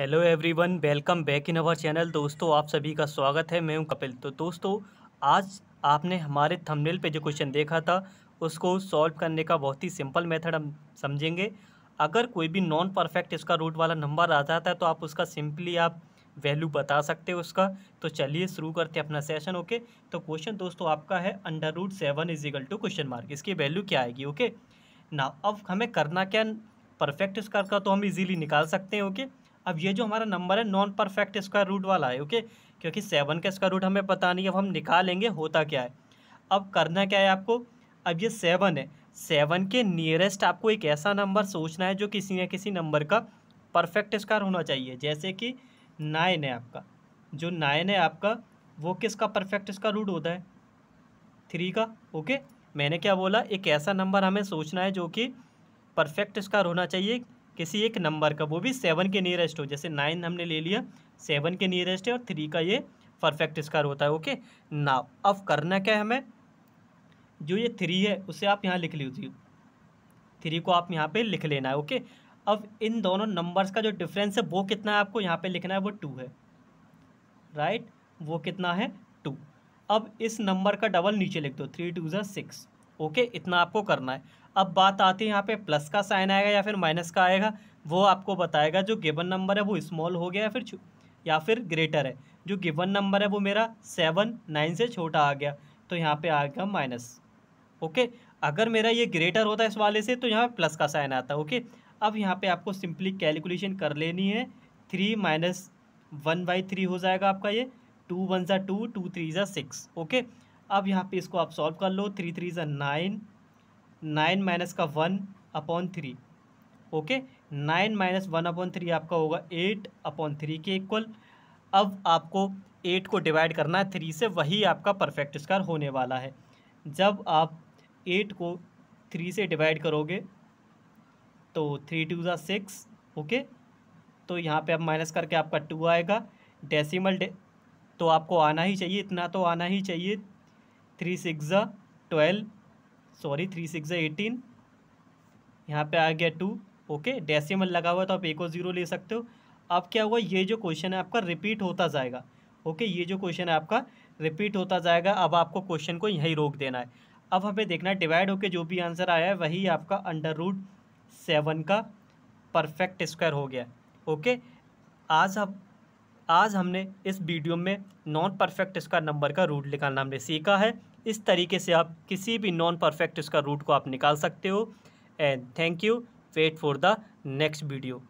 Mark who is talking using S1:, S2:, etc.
S1: Hello everyone welcome back in our channel दोस्तों आप सभी का स्वागत है मैं हूं कपिल तो दोस्तों आज आपने हमारे थंबनेल पे जो क्वेश्चन देखा था उसको सॉल्व करने का बहुत ही सिंपल मेथड हम समझेंगे अगर कोई भी नॉन परफेक्ट इसका रूट वाला नंबर आ जाता है तो आप उसका सिंपली आप वैल्यू बता सकते हो उसका तो चलिए शुरू करते हैं अपना सेशन ओके तो क्वेश्चन दोस्तों आपका है under root seven is equal to question mark इसकी वैल्यू क्या आएगी ओके ना अब हमें करना क्या परफेक्ट इसका तो हम इजीली निकाल सकते हैं ओके okay? अब ये जो हमारा नंबर है नॉन परफेक्ट स्क्वायर रूट वाला है ओके क्योंकि सेवन का स्क्वायर रूट हमें पता नहीं अब हम निकालेंगे होता क्या है अब करना क्या है आपको अब ये सेवन है सेवन के नियरेस्ट आपको एक ऐसा नंबर सोचना है जो किसी न किसी नंबर का परफेक्ट स्क्वायर होना चाहिए जैसे कि नाइन है आपका जो नाइन है आपका वो किसका परफेक्ट स्क्वायर रूट होता है थ्री का ओके मैंने क्या बोला एक ऐसा नंबर हमें सोचना है जो कि परफेक्ट स्क्वायर होना चाहिए किसी एक नंबर का वो भी सेवन के नियरेस्ट हो जैसे नाइन हमने ले लिया सेवन के नियरेस्ट है और थ्री का ये परफेक्ट स्क्वायर होता है ओके ना अब करना क्या है हमें जो ये थ्री है उसे आप यहाँ लिख लीजिए थ्री को आप यहाँ पे लिख लेना है ओके अब इन दोनों नंबर्स का जो डिफरेंस है वो कितना है आपको यहाँ पे लिखना है वो टू है राइट वो कितना है टू अब इस नंबर का डबल नीचे लिख दो थ्री टू ज़ा सिक्स ओके इतना आपको करना है अब बात आती है यहाँ पे प्लस का साइन आएगा या फिर माइनस का आएगा वो आपको बताएगा जो गिवन नंबर है वो स्मॉल हो गया या फिर या फिर ग्रेटर है जो गिवन नंबर है वो मेरा सेवन नाइन से छोटा आ गया तो यहाँ पे आ गया माइनस ओके अगर मेरा ये ग्रेटर होता है इस वाले से तो यहाँ पे प्लस का साइन आता है ओके अब यहाँ पर आपको सिंपली कैलकुलेशन कर लेनी है three minus one by three हो जाएगा आपका ये टू वन ज़ा टू टू थ्री ज़ा सिक्स ओके अब यहाँ पे इसको आप सॉल्व कर लो थ्री थ्री ज़ा नाइन नाइन माइनस का one upon three okay nine minus one upon three आपका होगा एट अपॉन थ्री के इक्वल अब आपको एट को डिवाइड करना है थ्री से वही आपका परफेक्ट स्क्वायर होने वाला है जब आप एट को थ्री से डिवाइड करोगे तो थ्री टू ज़ा सिक्स ओके तो यहाँ पे आप माइनस करके आपका टू आएगा डेसिमल डे तो आपको आना ही चाहिए इतना तो आना ही चाहिए थ्री सिक्स ज़ा twelve sorry three six eighteen यहाँ पे आ गया टू ओके डेसिमल लगा हुआ तो आप एक और ज़ीरो ले सकते हो अब क्या हुआ ये जो क्वेश्चन है आपका रिपीट होता जाएगा ओके ये जो क्वेश्चन है आपका रिपीट होता जाएगा अब आपको क्वेश्चन को यहीं रोक देना है अब हमें देखना है डिवाइड होकर जो भी आंसर आया है वही आपका अंडर रूट सेवन का परफेक्ट स्क्वायर हो गया ओके आज आप आज हमने इस वीडियो में नॉन परफेक्ट स्क्वायर नंबर का रूट निकालना हमने सीखा है इस तरीके से आप किसी भी नॉन परफेक्ट स्क्वायर रूट को आप निकाल सकते हो and thank you wait for the next video